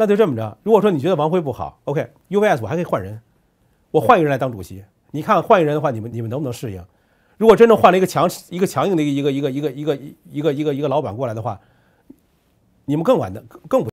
那就这么着，如果说你觉得王辉不好，OK，UVS 我还可以换人，我换一个人来当主席。你看换一个人的话，你们你们能不能适应？如果真正换了一个强、一个强硬的一个一个一个一个一个一个一个老板过来的话，你们更完的更不。